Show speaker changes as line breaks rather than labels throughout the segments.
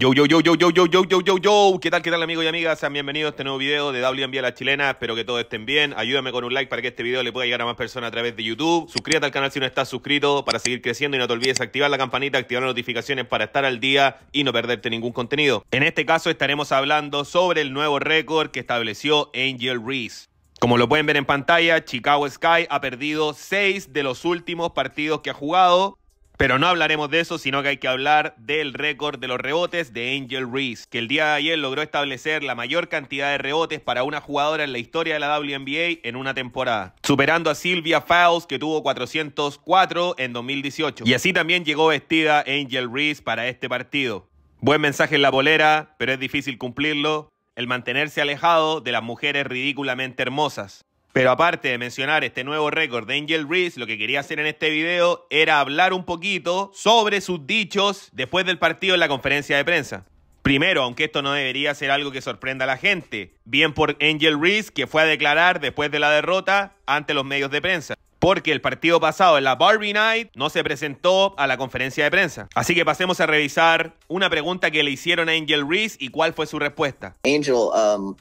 Yo, yo, yo, yo, yo, yo, yo, yo, yo, yo, ¿qué tal, qué tal amigos y amigas? Sean bienvenidos a este nuevo video de WNBA a la chilena, espero que todos estén bien, ayúdame con un like para que este video le pueda llegar a más personas a través de YouTube, suscríbete al canal si no estás suscrito para seguir creciendo y no te olvides activar la campanita, activar las notificaciones para estar al día y no perderte ningún contenido. En este caso estaremos hablando sobre el nuevo récord que estableció Angel Reese. Como lo pueden ver en pantalla, Chicago Sky ha perdido 6 de los últimos partidos que ha jugado pero no hablaremos de eso, sino que hay que hablar del récord de los rebotes de Angel Reese, que el día de ayer logró establecer la mayor cantidad de rebotes para una jugadora en la historia de la WNBA en una temporada, superando a Sylvia Fowles, que tuvo 404 en 2018. Y así también llegó vestida Angel Reese para este partido. Buen mensaje en la bolera, pero es difícil cumplirlo. El mantenerse alejado de las mujeres ridículamente hermosas. Pero aparte de mencionar este nuevo récord de Angel Reese, lo que quería hacer en este video era hablar un poquito sobre sus dichos después del partido en la conferencia de prensa. Primero, aunque esto no debería ser algo que sorprenda a la gente, bien por Angel Reese que fue a declarar después de la derrota ante los medios de prensa, porque el partido pasado en la Barbie Night no se presentó a la conferencia de prensa. Así que pasemos a revisar una pregunta que le hicieron a Angel Reese y cuál fue su respuesta.
Angel, um,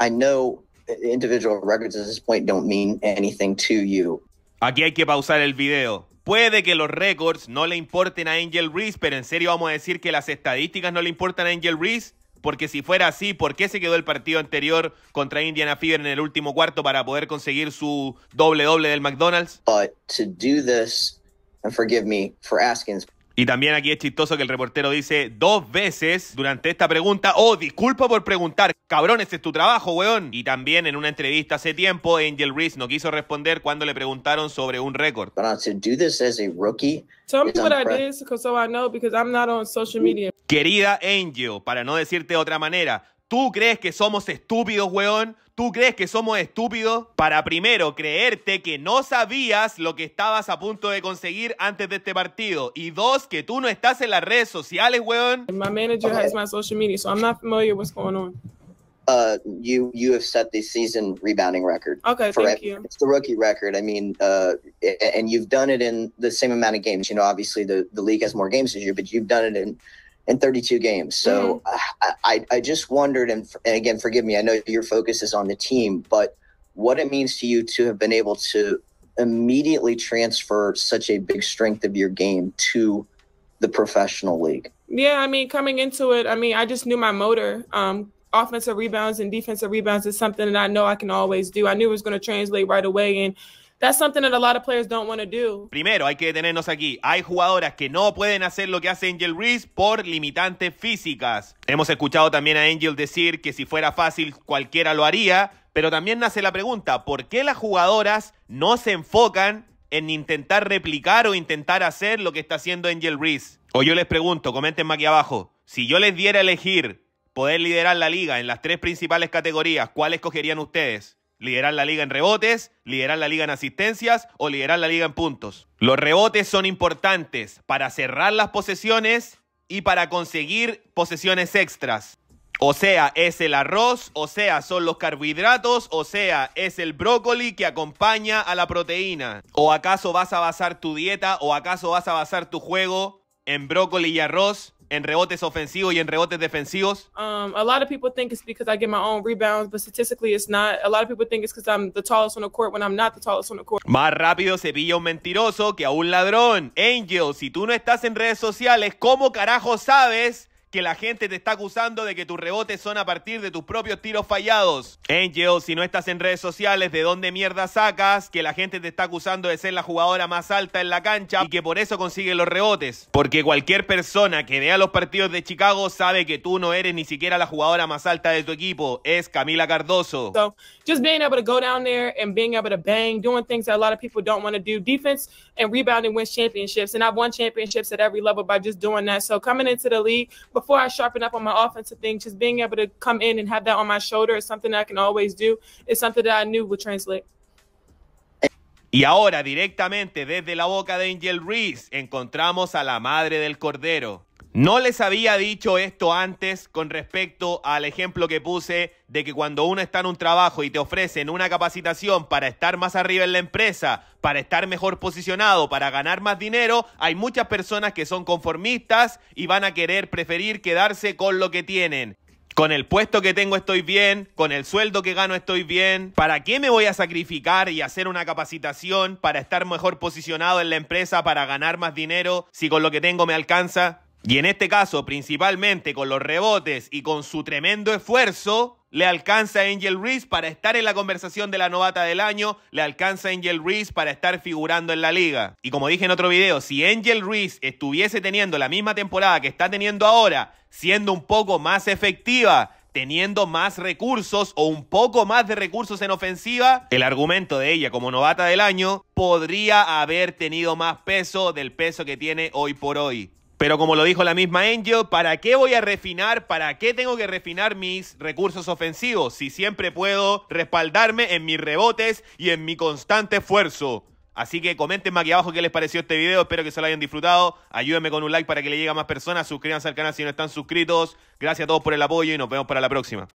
I know individual records at this point don't mean anything to you.
Aquí hay que pausar el video. Puede que los récords no le importen a Angel Reese, pero en serio vamos a decir que las estadísticas no le importan a Angel Reese. Porque si fuera así, ¿por qué se quedó el partido anterior contra Indiana Fever en el último cuarto para poder conseguir su doble doble del McDonald's?
to do this, forgive me for asking,
y también aquí es chistoso que el reportero dice dos veces durante esta pregunta, oh, disculpa por preguntar, cabrón, ese es tu trabajo, weón. Y también en una entrevista hace tiempo, Angel Reese no quiso responder cuando le preguntaron sobre un récord. Uh, Querida Angel, para no decirte de otra manera, ¿Tú crees que somos estúpidos, weón? ¿Tú crees que somos estúpidos? Para primero creerte que no sabías lo que estabas a punto de conseguir antes de este partido. Y dos, que tú no estás en las redes sociales, weón. My manager has my social media, so I'm not familiar with what's going on.
Uh, you you have set the season rebounding record. Okay, thank you. It's the rookie record. I mean, uh, and you've done it in the same amount of games. You know, obviously the the league has more games than you, but you've done it in in 32 games. So mm-hmm. Uh, I, I just wondered, and, and again, forgive me, I know your focus is on the team, but what it means to you to have been able to immediately transfer such a big strength of your game to the professional league.
Yeah, I mean, coming into it, I mean, I just knew my motor. Um, offensive rebounds and defensive rebounds is something that I know I can always do. I knew it was going to translate right away. And That's something that a lot of players don't do.
Primero, hay que detenernos aquí. Hay jugadoras que no pueden hacer lo que hace Angel Reese por limitantes físicas. Hemos escuchado también a Angel decir que si fuera fácil cualquiera lo haría, pero también nace la pregunta, ¿por qué las jugadoras no se enfocan en intentar replicar o intentar hacer lo que está haciendo Angel Reese? O yo les pregunto, comenten aquí abajo, si yo les diera elegir poder liderar la liga en las tres principales categorías, ¿cuál escogerían ustedes? liderar la liga en rebotes, liderar la liga en asistencias o liderar la liga en puntos. Los rebotes son importantes para cerrar las posesiones y para conseguir posesiones extras. O sea, es el arroz, o sea, son los carbohidratos, o sea, es el brócoli que acompaña a la proteína. ¿O acaso vas a basar tu dieta o acaso vas a basar tu juego en brócoli y arroz? en rebotes ofensivos y en rebotes defensivos?
Um, a lot of people think it's because I get my own rebounds, but statistically it's not. A lot of people think it's because I'm the tallest on the court when I'm not the tallest on the court.
Más rápido se pilla un mentiroso que a un ladrón. Angel, si tú no estás en redes sociales, ¿cómo carajo sabes que la gente te está acusando de que tus rebotes son a partir de tus propios tiros fallados. Angel, si no estás en redes sociales, ¿de dónde mierda sacas que la gente te está acusando de ser la jugadora más alta en la cancha y que por eso consigue los rebotes? Porque cualquier persona que vea los partidos de Chicago sabe que tú no eres ni siquiera la jugadora más alta de tu equipo, es Camila Cardoso. So, just
being able to go down there and being able to bang, doing things that a lot of people don't want to do, defense and rebounding wins championships and I've won championships at every level by just doing that. So coming into the league before I sharpen up on my offensive thing, just being able to come in and have that on my shoulder is something that I can always do. It's something that I knew would translate.
Y ahora directamente desde la boca de Angel Reese encontramos a la madre del cordero. No les había dicho esto antes con respecto al ejemplo que puse de que cuando uno está en un trabajo y te ofrecen una capacitación para estar más arriba en la empresa, para estar mejor posicionado, para ganar más dinero, hay muchas personas que son conformistas y van a querer preferir quedarse con lo que tienen. Con el puesto que tengo estoy bien, con el sueldo que gano estoy bien. ¿Para qué me voy a sacrificar y hacer una capacitación para estar mejor posicionado en la empresa, para ganar más dinero, si con lo que tengo me alcanza? Y en este caso, principalmente con los rebotes y con su tremendo esfuerzo, le alcanza a Angel Reese para estar en la conversación de la novata del año, le alcanza a Angel Reese para estar figurando en la liga. Y como dije en otro video, si Angel Reese estuviese teniendo la misma temporada que está teniendo ahora, siendo un poco más efectiva, teniendo más recursos o un poco más de recursos en ofensiva, el argumento de ella como novata del año podría haber tenido más peso del peso que tiene hoy por hoy. Pero como lo dijo la misma Angel, ¿para qué voy a refinar? ¿Para qué tengo que refinar mis recursos ofensivos si siempre puedo respaldarme en mis rebotes y en mi constante esfuerzo? Así que comenten aquí abajo qué les pareció este video, espero que se lo hayan disfrutado. Ayúdenme con un like para que le llegue a más personas, suscríbanse al canal si no están suscritos. Gracias a todos por el apoyo y nos vemos para la próxima.